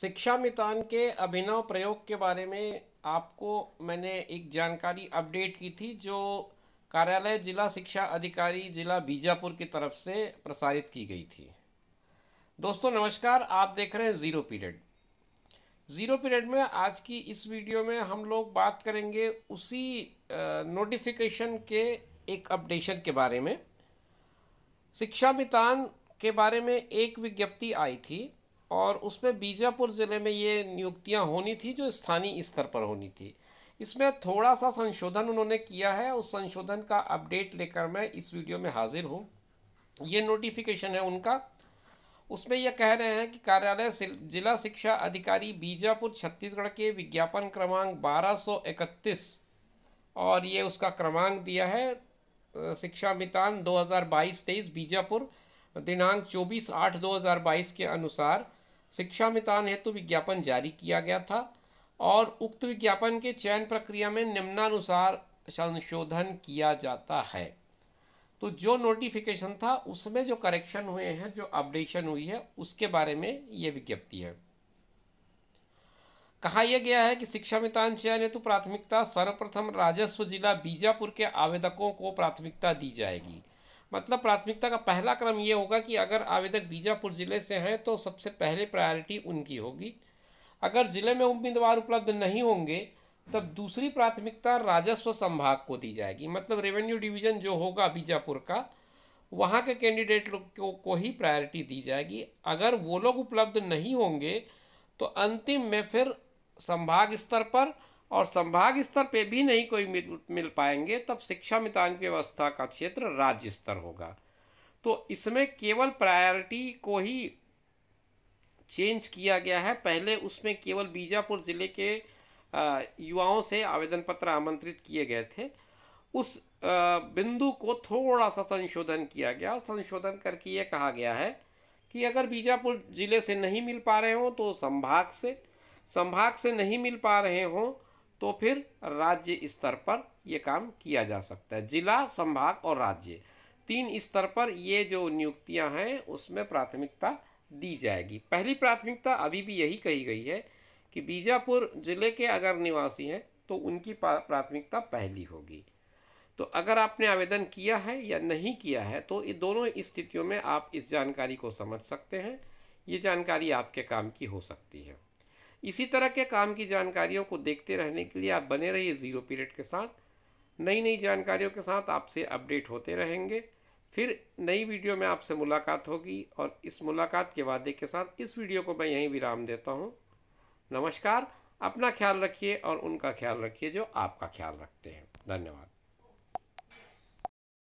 शिक्षा मितान के अभिनव प्रयोग के बारे में आपको मैंने एक जानकारी अपडेट की थी जो कार्यालय जिला शिक्षा अधिकारी जिला बीजापुर की तरफ से प्रसारित की गई थी दोस्तों नमस्कार आप देख रहे हैं ज़ीरो पीरियड ज़ीरो पीरियड में आज की इस वीडियो में हम लोग बात करेंगे उसी नोटिफिकेशन के एक अपडेशन के बारे में शिक्षा मितान के बारे में एक विज्ञप्ति आई थी और उसमें बीजापुर ज़िले में ये नियुक्तियां होनी थी जो स्थानीय स्तर पर होनी थी इसमें थोड़ा सा संशोधन उन्होंने किया है उस संशोधन का अपडेट लेकर मैं इस वीडियो में हाजिर हूँ ये नोटिफिकेशन है उनका उसमें यह कह रहे हैं कि कार्यालय जिला शिक्षा अधिकारी बीजापुर छत्तीसगढ़ के विज्ञापन क्रमांक 1231 और ये उसका क्रमांक दिया है शिक्षा मितान 2022-23 बीजापुर दिनांक 24 आठ 2022 के अनुसार शिक्षा मितान हेतु विज्ञापन जारी किया गया था और उक्त विज्ञापन के चयन प्रक्रिया में निम्नानुसार संशोधन किया जाता है तो जो नोटिफिकेशन था उसमें जो करेक्शन हुए हैं जो अपडेशन हुई है उसके बारे में ये विज्ञप्ति है कहा यह गया है कि शिक्षा मितान चयन हेतु प्राथमिकता सर्वप्रथम राजस्व जिला बीजापुर के आवेदकों को प्राथमिकता दी जाएगी मतलब प्राथमिकता का पहला क्रम ये होगा कि अगर आवेदक बीजापुर ज़िले से हैं तो सबसे पहले प्रायोरिटी उनकी होगी अगर ज़िले में उम्मीदवार उपलब्ध नहीं होंगे तब दूसरी प्राथमिकता राजस्व संभाग को दी जाएगी मतलब रेवेन्यू डिवीज़न जो होगा बीजापुर का वहाँ के कैंडिडेट लोग को, को ही प्रायोरिटी दी जाएगी अगर वो लोग उपलब्ध नहीं होंगे तो अंतिम में फिर संभाग स्तर पर और संभाग स्तर पे भी नहीं कोई मिल पाएंगे तब शिक्षा मितान की व्यवस्था का क्षेत्र राज्य स्तर होगा तो इसमें केवल प्रायोरिटी को ही चेंज किया गया है पहले उसमें केवल बीजापुर ज़िले के युवाओं से आवेदन पत्र आमंत्रित किए गए थे उस बिंदु को थोड़ा सा संशोधन किया गया और संशोधन करके ये कहा गया है कि अगर बीजापुर ज़िले से नहीं मिल पा रहे हों तो संभाग से संभाग से नहीं मिल पा रहे हों तो फिर राज्य स्तर पर ये काम किया जा सकता है जिला संभाग और राज्य तीन स्तर पर ये जो नियुक्तियां हैं उसमें प्राथमिकता दी जाएगी पहली प्राथमिकता अभी भी यही कही गई है कि बीजापुर ज़िले के अगर निवासी हैं तो उनकी प्राथमिकता पहली होगी तो अगर आपने आवेदन किया है या नहीं किया है तो ये दोनों स्थितियों में आप इस जानकारी को समझ सकते हैं ये जानकारी आपके काम की हो सकती है इसी तरह के काम की जानकारियों को देखते रहने के लिए आप बने रहिए ज़ीरो पीरियड के साथ नई नई जानकारियों के साथ आपसे अपडेट होते रहेंगे फिर नई वीडियो में आपसे मुलाकात होगी और इस मुलाकात के वादे के साथ इस वीडियो को मैं यहीं विराम देता हूँ नमस्कार अपना ख्याल रखिए और उनका ख्याल रखिए जो आपका ख्याल रखते हैं धन्यवाद